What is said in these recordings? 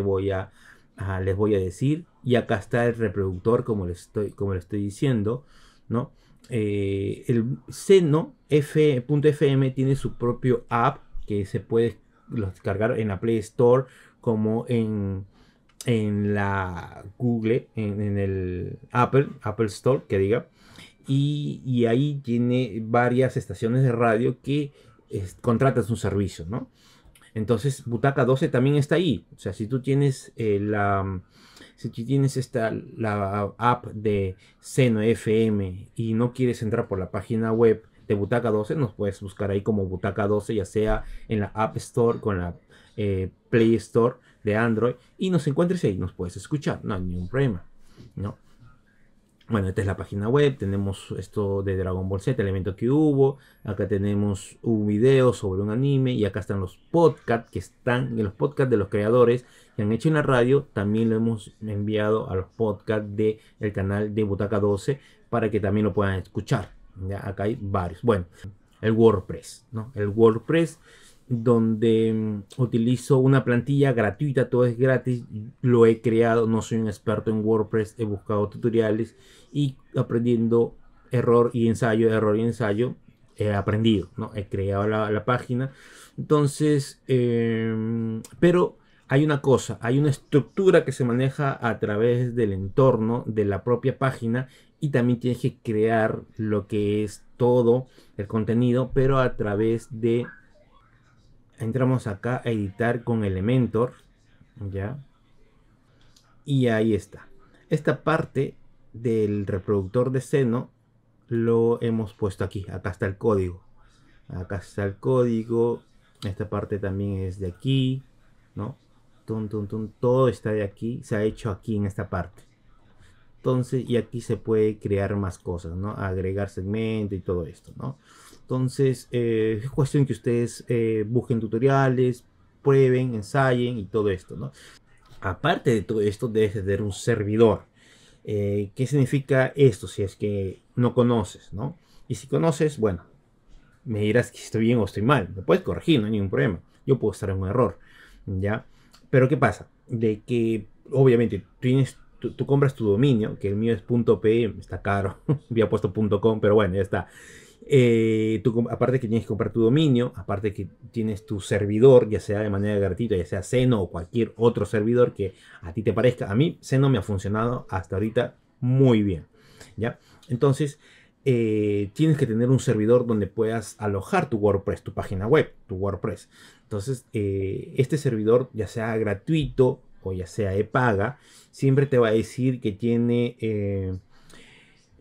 voy a, les voy a decir. Y acá está el reproductor, como les estoy, como les estoy diciendo, ¿no? Eh, el seno f.fm tiene su propio app que se puede descargar en la Play Store como en, en la Google, en, el Apple, Apple Store, que diga. Y, ahí tiene varias estaciones de radio que contratan su servicio, ¿no? Entonces, butaca 12 también está ahí. O sea, si tú tienes eh, la si tú tienes esta la app de Seno FM y no quieres entrar por la página web de Butaca 12, nos puedes buscar ahí como Butaca 12, ya sea en la App Store con la eh, Play Store de Android y nos encuentres ahí, nos puedes escuchar, no hay ningún problema, ¿no? Bueno, esta es la página web, tenemos esto de Dragon Ball Z, el evento que hubo, acá tenemos un video sobre un anime y acá están los podcasts que están, en los podcasts de los creadores que han hecho en la radio, también lo hemos enviado a los podcasts del canal de Butaca 12 para que también lo puedan escuchar. Acá hay varios. Bueno, el WordPress, ¿no? El WordPress donde mm, utilizo una plantilla gratuita, todo es gratis, lo he creado, no soy un experto en WordPress, he buscado tutoriales y aprendiendo error y ensayo, error y ensayo, he aprendido, ¿no? He creado la, página. Entonces, em, pero hay una cosa, hay una estructura que se maneja a través del entorno de la propia página y también tienes que crear lo que es todo el contenido, pero a través de entramos acá a editar con Elementor, ¿ya? Y ahí está. Esta parte del reproductor de seno lo hemos puesto aquí, acá está el código. Acá está el código, esta parte también es de aquí, ¿no? todo está de aquí, se ha hecho aquí en esta parte. Entonces, y aquí se puede crear más cosas, ¿no? Agregar segmento y todo esto, ¿no? Entonces, eh, es cuestión que ustedes eh, busquen tutoriales, prueben, ensayen y todo esto, ¿no? Aparte de todo esto, debes de tener un servidor. Eh, ¿Qué significa esto si es que no conoces, ¿no? Y si conoces, bueno, me dirás que estoy bien o estoy mal. Me puedes corregir, no hay ningún problema. Yo puedo estar en un error, ¿ya? Pero ¿qué pasa? De que, obviamente, tienes Tú, compras tu dominio, que el mío es .pm, está caro, había puesto .com, pero bueno, ya está. Eh, tú, aparte que tienes que comprar tu dominio, aparte que tienes tu servidor, ya sea de manera gratuita, ya sea Seno o cualquier otro servidor que a ti te parezca. A mí Seno me ha funcionado hasta ahorita muy bien. ¿ya? Entonces, eh, tienes que tener un servidor donde puedas alojar tu WordPress, tu página web, tu WordPress. Entonces, eh, este servidor, ya sea gratuito o ya sea de paga, siempre te va a decir que tiene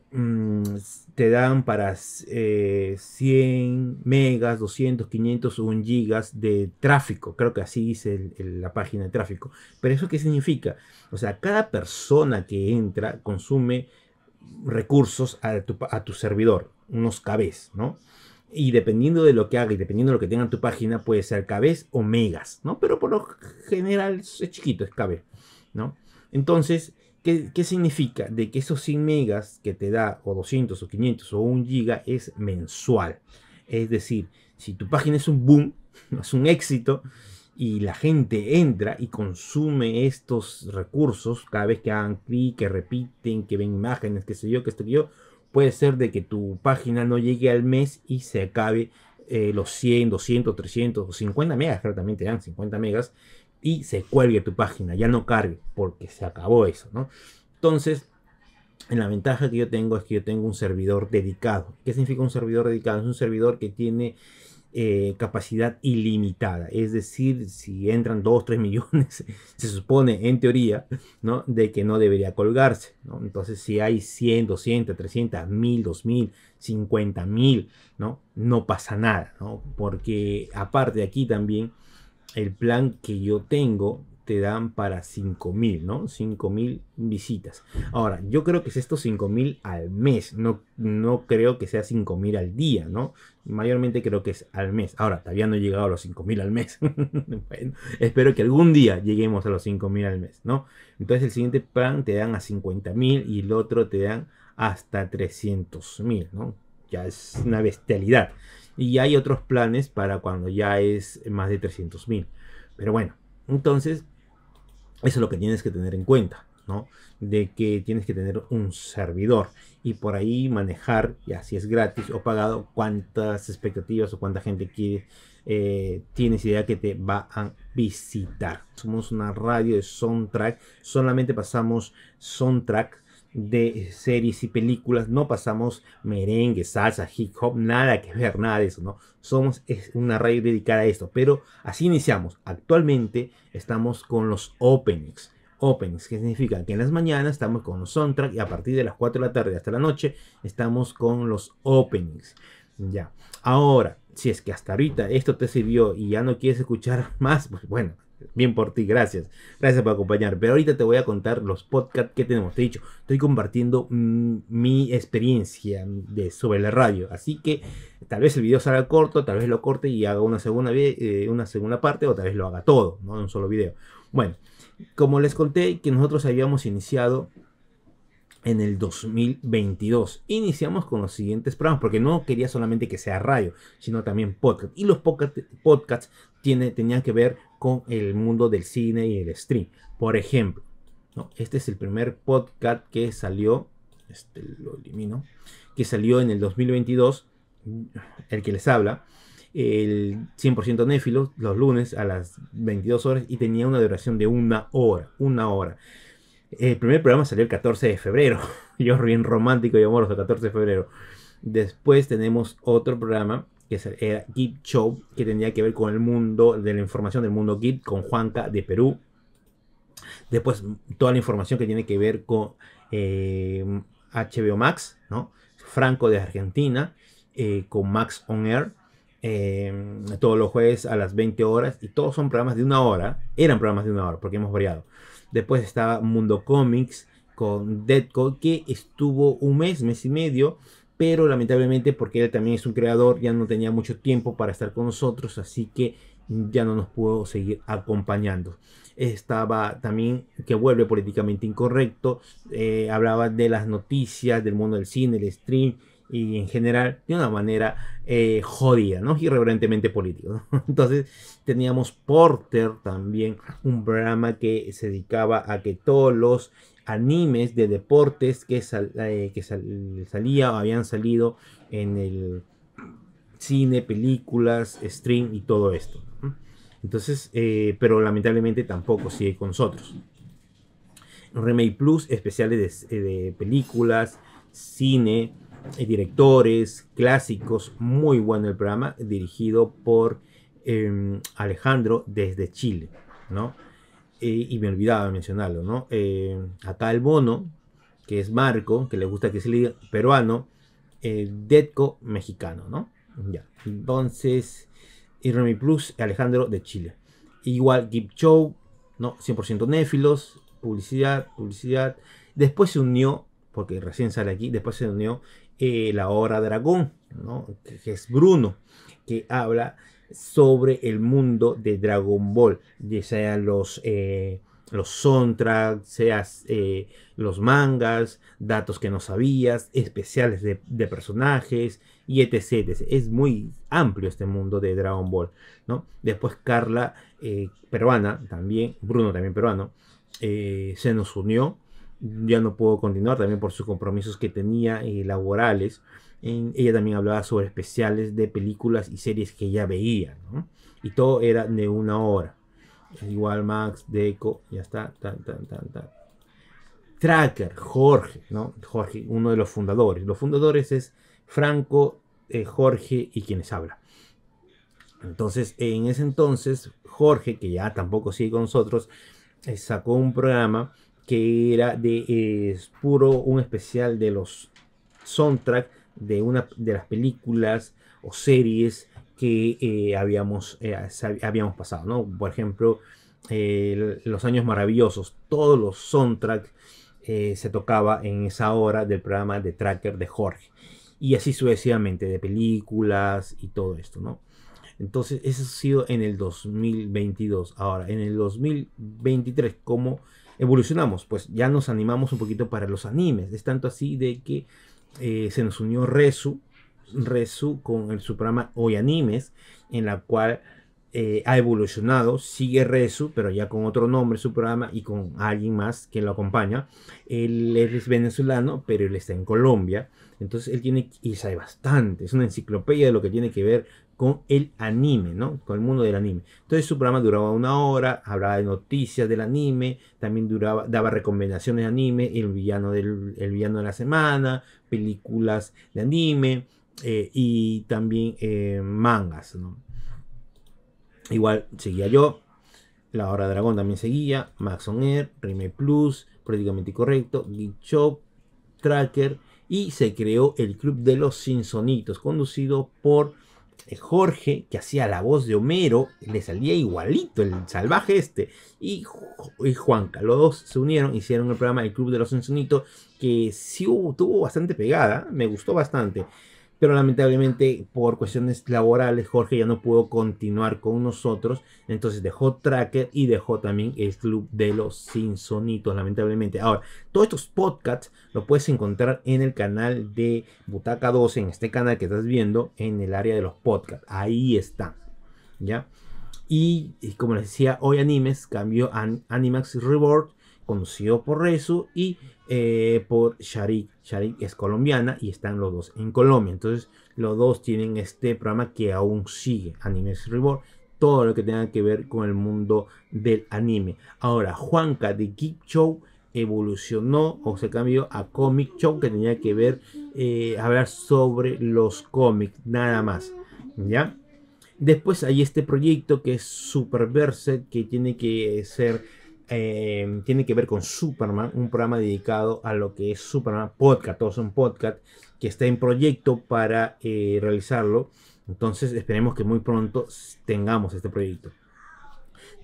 Mm, te dan para 100 eh, megas, 200, 500 o 1 gigas de tráfico. Creo que así dice la página de tráfico. Pero eso qué significa? O sea, cada persona que entra consume recursos a tu, servidor, unos KBs, ¿no? Y dependiendo de lo que haga y dependiendo de lo que tenga en tu página, puede ser cabés o megas, ¿no? Pero por lo general es chiquito, es KB, ¿no? Entonces, ¿Qué, significa? De que esos 100 megas que te da, o 200, o 500, o 1 giga, es mensual. Es decir, si tu página es un boom, es un éxito, y la gente entra y consume estos recursos cada vez que hagan clic, que repiten, que ven imágenes, que sé yo, que esto yo, puede ser de que tu página no llegue al mes y se acabe eh, los 100, 200, 300 o 50 megas, creo también te dan 50 megas, y se cuelgue tu página, ya no cargue, porque se acabó eso, ¿no? Entonces, la ventaja que yo tengo es que yo tengo un servidor dedicado. ¿Qué significa un servidor dedicado? Es un servidor que tiene eh, capacidad ilimitada. Es decir, si entran 2, 3 millones, se supone en teoría ¿no? de que no debería colgarse. ¿no? Entonces, si hay 100, 200, 300, 1000, 2000, 50 mil, ¿no? no pasa nada. ¿no? Porque aparte de aquí también el plan que yo tengo te dan para 5.000, ¿no? 5.000 visitas. Ahora, yo creo que es esto 5.000 al mes, no, no creo que sea 5.000 al día, ¿no? Mayormente creo que es al mes. Ahora, todavía no he llegado a los 5.000 al mes. bueno, espero que algún día lleguemos a los 5.000 al mes, ¿no? Entonces el siguiente plan te dan a 50.000 y el otro te dan hasta 300.000, ¿no? Ya es una bestialidad. Y hay otros planes para cuando ya es más de 300 mil. Pero bueno, entonces, eso es lo que tienes que tener en cuenta. ¿no? De que tienes que tener un servidor y por ahí manejar, ya si es gratis o pagado, cuántas expectativas o cuánta gente quiere, eh, tienes idea que te va a visitar. Somos una radio de soundtrack, solamente pasamos soundtrack de series y películas, no pasamos merengue, salsa, hip hop, nada que ver, nada de eso, ¿no? Somos una radio dedicada a esto, pero así iniciamos. Actualmente estamos con los openings. Openings, que significa que en las mañanas estamos con los soundtrack y a partir de las 4 de la tarde hasta la noche estamos con los openings. Ya. Ahora, si es que hasta ahorita esto te sirvió y ya no quieres escuchar más, pues bueno, Bien por ti, gracias. Gracias por acompañar. Pero ahorita te voy a contar los podcasts que tenemos. Te he dicho, estoy compartiendo mm, mi experiencia mm, de, sobre la radio. Así que tal vez el video salga corto, tal vez lo corte y haga una segunda, eh, una segunda parte o tal vez lo haga todo, no un solo video. Bueno, como les conté que nosotros habíamos iniciado en el 2022. Iniciamos con los siguientes programas, porque no quería solamente que sea radio, sino también podcast. Y los podcasts podcast tiene, tenían que ver con el mundo del cine y el stream. Por ejemplo, ¿no? este es el primer podcast que salió, este lo elimino, que salió en el 2022, el que les habla, el 100% néfilo, los lunes a las 22 horas y tenía una duración de una hora, una hora. El primer programa salió el 14 de febrero. Yo bien romántico y amoroso, el 14 de febrero. Después tenemos otro programa que era eh, Git Show, que tenía que ver con el mundo, de la información del mundo Git, con Juanca de Perú. Después, toda la información que tiene que ver con HBO eh, Max, ¿no? Franco de Argentina, eh, con Max On Air, todos los jueves a las 20 horas, y todos son programas de una hora, eran programas de una hora, porque hemos variado. Después estaba Mundo Comics con Dead Code, que estuvo un mes, mes y medio, pero lamentablemente porque él también es un creador, ya no tenía mucho tiempo para estar con nosotros, así que ya no nos pudo seguir acompañando. Estaba también, que vuelve políticamente incorrecto, eh, hablaba de las noticias, del mundo del cine, el stream, y en general de una manera eh, jodida, ¿no? Irreverentemente político. Entonces teníamos Porter también, un programa que se dedicaba a que todos los animes de deportes que, salían eh, que salía o habían salido en el cine, películas, stream y todo esto. Entonces, eh, pero lamentablemente tampoco sigue con nosotros. Remake Plus, especiales de, de películas, cine, directores clásicos, muy bueno el programa, dirigido por em, Alejandro desde Chile, ¿no? Eh, y me olvidaba mencionarlo, ¿no? Eh, acá el bono, que es Marco, que le gusta que se le diga peruano, eh, Detco mexicano, ¿no? Ya. Entonces, y Remy Plus, Alejandro de Chile. Igual Gip Show, ¿no? 100% néfilos, publicidad, publicidad. Después se unió, porque recién sale aquí, después se unió eh, la hora Dragón, ¿no? que es Bruno, que habla sobre el mundo de Dragon Ball, ya sean los, eh, los soundtracks, eh, los mangas, datos que no sabías, especiales de, personajes y etc, Es muy amplio este mundo de Dragon Ball. ¿no? Después Carla, eh, peruana, también, Bruno también peruano, se nos unió ya no pudo continuar también por sus compromisos que tenía y eh, laborales. ella también hablaba sobre especiales de películas y series que ella veía, Y todo era de una hora. Igual Max, Deco, ya está, tan, tan, tan, Tracker, Jorge, ¿no? Jorge, uno de los fundadores. Los fundadores es Franco, eh, Jorge y quienes habla. Entonces, en ese entonces, Jorge, que ya tampoco sigue con nosotros, eh, sacó un programa que era de eh, puro un especial de los soundtrack de una de las películas o series que eh, habíamos, eh, habíamos pasado, ¿no? Por ejemplo, Los Años Maravillosos, todos los soundtracks se tocaba en esa hora del programa de Tracker de Jorge. Y así sucesivamente, de películas y todo esto, ¿no? Entonces, eso ha sido en el 2022. Ahora, en el 2023, cómo evolucionamos, pues ya nos animamos un poquito para los animes. Es tanto así de que eh, se nos unió Rezu, Resu con el, su programa Hoy Animes, en la cual eh, ha evolucionado, sigue Rezu, pero ya con otro nombre su programa y con alguien más que lo acompaña. Él es venezolano, pero él está en Colombia. Entonces él tiene y sabe bastante, es una enciclopedia de lo que tiene que ver con el anime, ¿no? Con el mundo del anime. Entonces su programa duraba una hora, hablaba de noticias del anime, también duraba, daba recomendaciones de anime, el villano, del, de la semana, películas de anime eh, y también eh, mangas, ¿no? Igual seguía yo, La Hora de Dragón también seguía, Maxon Air, Rime Plus, Prácticamente Correcto, Geek Shop, Tracker y se creó el Club de los Sinsonitos, conducido por eh, Jorge, que hacía la voz de Homero, le salía igualito el salvaje este, y, y Juanca. Los dos se unieron, hicieron el programa El Club de los Ensonitos, que sí tuvo bastante pegada, me gustó bastante pero lamentablemente por cuestiones laborales Jorge ya no pudo continuar con nosotros, entonces dejó Tracker y dejó también el Club de los Sinsonitos, lamentablemente. Ahora, todos estos podcasts los puedes encontrar en el canal de Butaca 12, en este canal que estás viendo, en el área de los podcasts, ahí están, ¿ya? Y, como les decía, hoy Animes cambió a Animax Reward, conocido por Rezu, y eh, por Sharik. Sharik es colombiana y están los dos en Colombia. Entonces, los dos tienen este programa que aún sigue, Animes Reborn. Todo lo que tenga que ver con el mundo del anime. Ahora, Juanca de Geek Show evolucionó o se cambió a Comic Show que tenía que ver, eh, hablar sobre los cómics, nada más. ¿Ya? Después hay este proyecto que es Superverse, que tiene que ser Em, tiene que ver con Superman, un programa dedicado a lo que es Superman Podcast, todos son podcast, que está en proyecto para eh, realizarlo. Entonces esperemos que muy pronto tengamos este proyecto.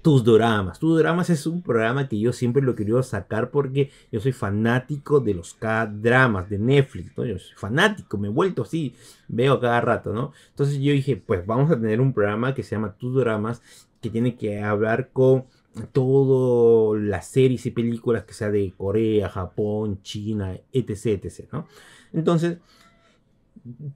Tus dramas Tus dramas es un programa que yo siempre lo he querido sacar porque yo soy fanático de los K-dramas de Netflix, Yo soy fanático, me he vuelto así, veo cada rato, ¿no? Entonces yo dije, pues vamos a tener un programa que se llama Tus dramas que tiene que hablar con todas las series y películas que sea de Corea, Japón, China, etc. etc ¿no? Entonces,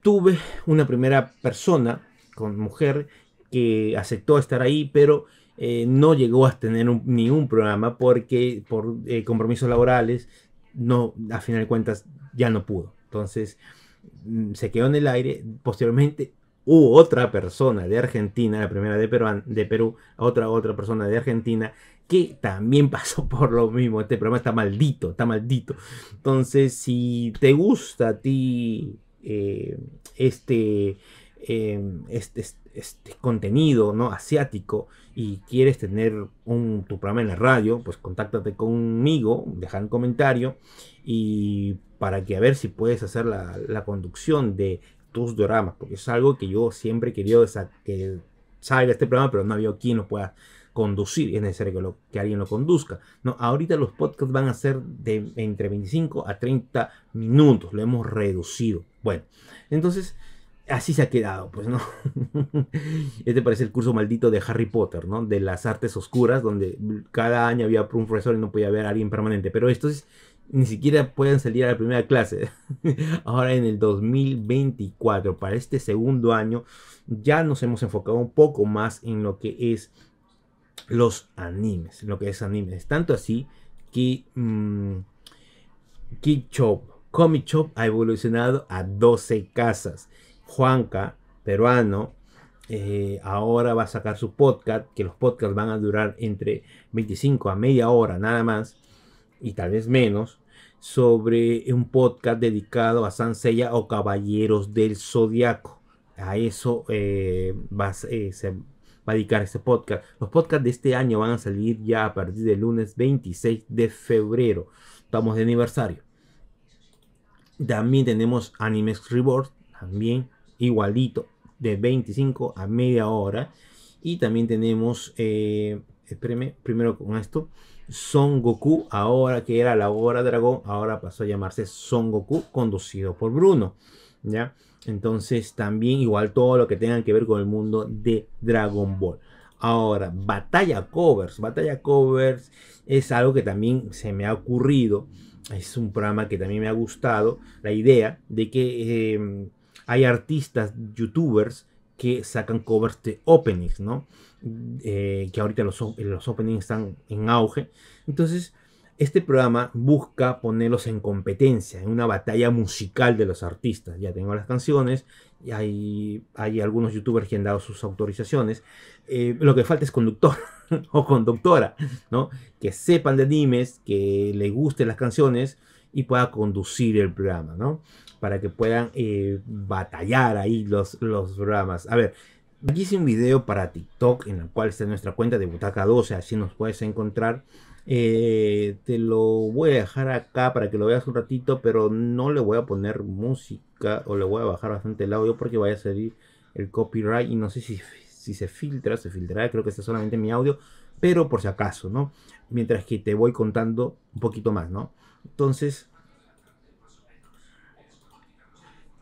tuve una primera persona con mujer que aceptó estar ahí, pero eh, no llegó a tener un, programa porque por eh, compromisos laborales, no, a final de cuentas, ya no pudo. Entonces, mm, se quedó en el aire. Posteriormente u otra persona de Argentina, la primera de, Perú, de Perú, otra otra persona de Argentina, que también pasó por lo mismo. Este programa está maldito, está maldito. Entonces, si te gusta a ti eh, este, em, este, este, este, contenido ¿no? asiático y quieres tener tu programa en la radio, pues contáctate conmigo, deja un comentario y para que a ver si puedes hacer la conducción de dos dramas, porque es algo que yo siempre he querido que salga este programa, pero no había quien lo pueda conducir, es necesario que, alguien lo conduzca. No, ahorita los podcasts van a ser de entre 25 a 30 minutos, lo hemos reducido. Bueno, entonces así se ha quedado, pues, ¿no? este parece el curso maldito de Harry Potter, ¿no? De las artes oscuras, donde cada año había un profesor y no podía haber alguien permanente. Pero esto es, ni siquiera pueden salir a la primera clase. Ahora en el 2024, para este segundo año, ya nos hemos enfocado un poco más en lo que es los animes, lo que es animes. Tanto así que mm, chop, Comic Shop ha evolucionado a 12 casas. Juanca, peruano, eh, ahora va a sacar su podcast, que los podcasts van a durar entre 25 a media hora nada más y tal vez menos, sobre un podcast dedicado a Sansella o Caballeros del Zodiaco. A eso eh, va, eh, se va a dedicar este podcast. Los podcasts de este año van a salir ya a partir del lunes 26 de febrero. Estamos de aniversario. También tenemos Animex rewards también igualito, de 25 a media hora. Y también tenemos, eh, primero con esto, son Goku, ahora que era la hora dragón, ahora pasó a llamarse Son Goku, conducido por Bruno. ¿ya? Entonces también igual todo lo que tenga que ver con el mundo de Dragon Ball. Ahora, batalla covers. Batalla covers es algo que también se me ha ocurrido. Es un programa que también me ha gustado. La idea de que em, hay artistas, youtubers, que sacan covers de openings, ¿no? Eh, que ahorita los, los openings están en auge. Entonces, este programa busca ponerlos en competencia, en una batalla musical de los artistas. Ya tengo las canciones, y hay, hay algunos youtubers que han dado sus autorizaciones. Eh, lo que falta es conductor o conductora, ¿no? Que sepan de animes, que le gusten las canciones y pueda conducir el programa, ¿no? Para que puedan eh, batallar ahí los, los programas. A ver, Aquí hice un video para TikTok en el cual está nuestra cuenta de Butaca 12, así nos puedes encontrar. Eh, te lo voy a dejar acá para que lo veas un ratito, pero no le voy a poner música o le voy a bajar bastante el audio porque vaya a salir el copyright y no sé si, se filtra, se filtrará, creo que está solamente mi audio, pero por si acaso, ¿no? Mientras que te voy contando un poquito más, ¿no? Entonces,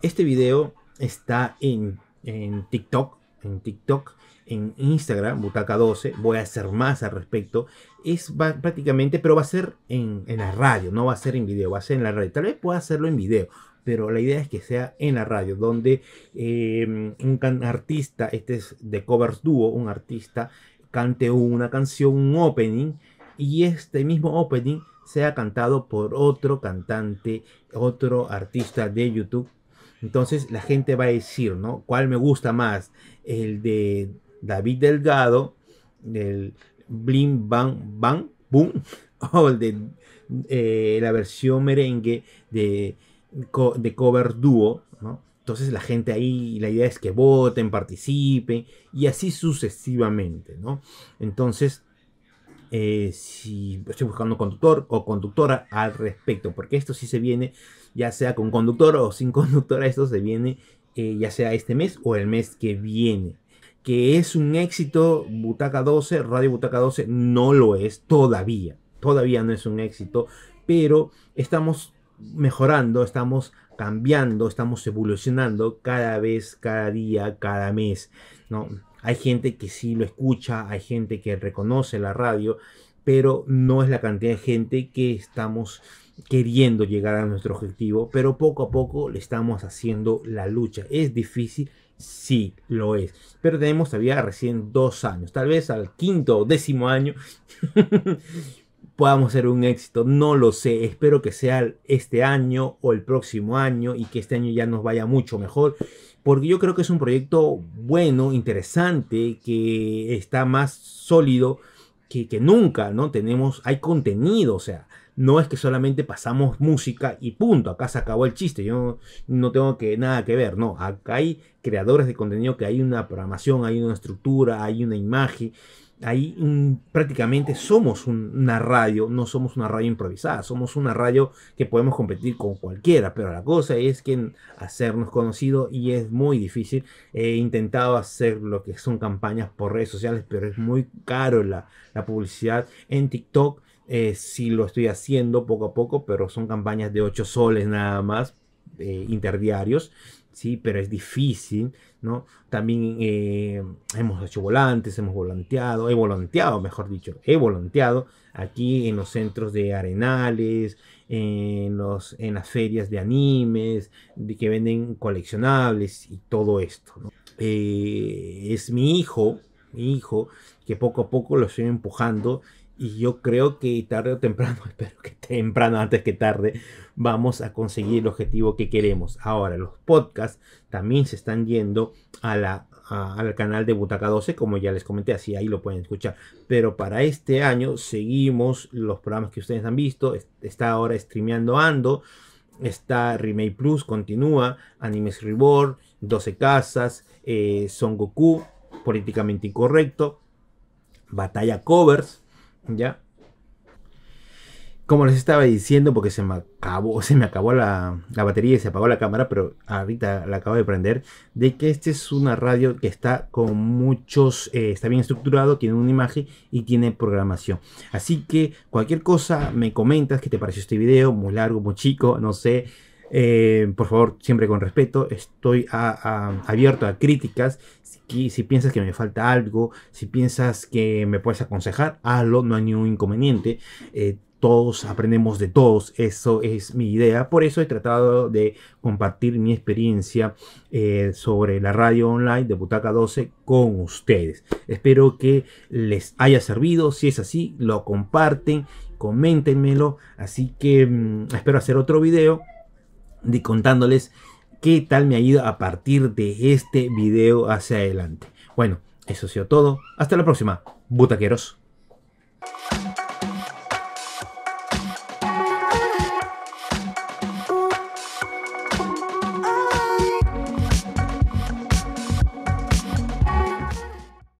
este video está en, en TikTok en TikTok, en Instagram, Butaca 12, voy a hacer más al respecto. Es prácticamente, pero va a ser en, la radio, no va a ser en video, va a ser en la radio. Tal vez pueda hacerlo en video, pero la idea es que sea en la radio, donde em, un artista, este es de covers Duo, un artista cante una canción, un opening, y este mismo opening sea cantado por otro cantante, otro artista de YouTube entonces la gente va a decir, ¿no? ¿Cuál me gusta más? El de David Delgado, del Blim bam Bang Boom, o el de eh, la versión merengue de, de cover dúo, ¿no? Entonces la gente ahí, la idea es que voten, participen y así sucesivamente, ¿no? Entonces eh, si estoy buscando conductor o conductora al respecto, porque esto sí se viene, ya sea con conductor o sin conductora, esto se viene eh, ya sea este mes o el mes que viene. Que es un éxito, Butaca 12, Radio Butaca 12, no lo es todavía. Todavía no es un éxito, pero estamos mejorando, estamos cambiando, estamos evolucionando cada vez, cada día, cada mes, ¿no? Hay gente que sí lo escucha, hay gente que reconoce la radio, pero no es la cantidad de gente que estamos queriendo llegar a nuestro objetivo, pero poco a poco le estamos haciendo la lucha. ¿Es difícil? Sí, lo es. Pero tenemos todavía recién dos años, tal vez al quinto o décimo año. podamos ser un éxito. No lo sé. Espero que sea este año o el próximo año y que este año ya nos vaya mucho mejor. Porque yo creo que es un proyecto bueno, interesante, que está más sólido que, que nunca, ¿no? Tenemos, hay contenido, o sea, no es que solamente pasamos música y punto, acá se acabó el chiste, yo no, tengo que, nada que ver, no, acá hay creadores de contenido que hay una programación, hay una estructura, hay una imagen, ahí prácticamente somos una radio, no somos una radio improvisada, somos una radio que podemos competir con cualquiera, pero la cosa es que hacernos conocido y es muy difícil. He intentado hacer lo que son campañas por redes sociales, pero es muy caro la, la publicidad en TikTok. si eh, sí lo estoy haciendo poco a poco, pero son campañas de ocho soles nada más, eh, interdiarios sí, pero es difícil, ¿no? También eh, hemos hecho volantes, hemos volanteado, he volanteado, mejor dicho, he volanteado aquí en los centros de arenales, en, los, en las ferias de animes, de que venden coleccionables y todo esto, ¿no? Eh, es mi hijo, mi hijo, que poco a poco lo estoy empujando y yo creo que tarde o temprano, espero que temprano antes que tarde, vamos a conseguir el objetivo que queremos. Ahora, los podcasts también se están yendo a la, al canal de Butaca 12, como ya les comenté, así ahí lo pueden escuchar. Pero para este año seguimos los programas que ustedes han visto. Está ahora streameando Ando, está Remake Plus, continúa, Animes Reborn, 12 Casas, eh, Son Goku, Políticamente Incorrecto, Batalla Covers ¿Ya? Como les estaba diciendo, porque se me acabó, se me acabó la, batería y se apagó la cámara, pero ahorita la acabo de prender, de que esta es una radio que está con muchos, eh, está bien estructurado, tiene una imagen y tiene programación. Así que cualquier cosa me comentas que te pareció este video, muy largo, muy chico, no sé eh, por favor, siempre con respeto, estoy abierto a críticas. Si, si, piensas que me falta algo, si piensas que me puedes aconsejar, hazlo, no hay ningún inconveniente. Eh, todos aprendemos de todos, eso es mi idea. Por eso he tratado de compartir mi experiencia eh, sobre la radio online de Butaca 12 con ustedes. Espero que les haya servido. Si es así, lo comparten, coméntenmelo. Así que mm, espero hacer otro video de contándoles qué tal me ha ido a partir de este video hacia adelante. Bueno, eso ha sido todo. Hasta la próxima, butaqueros.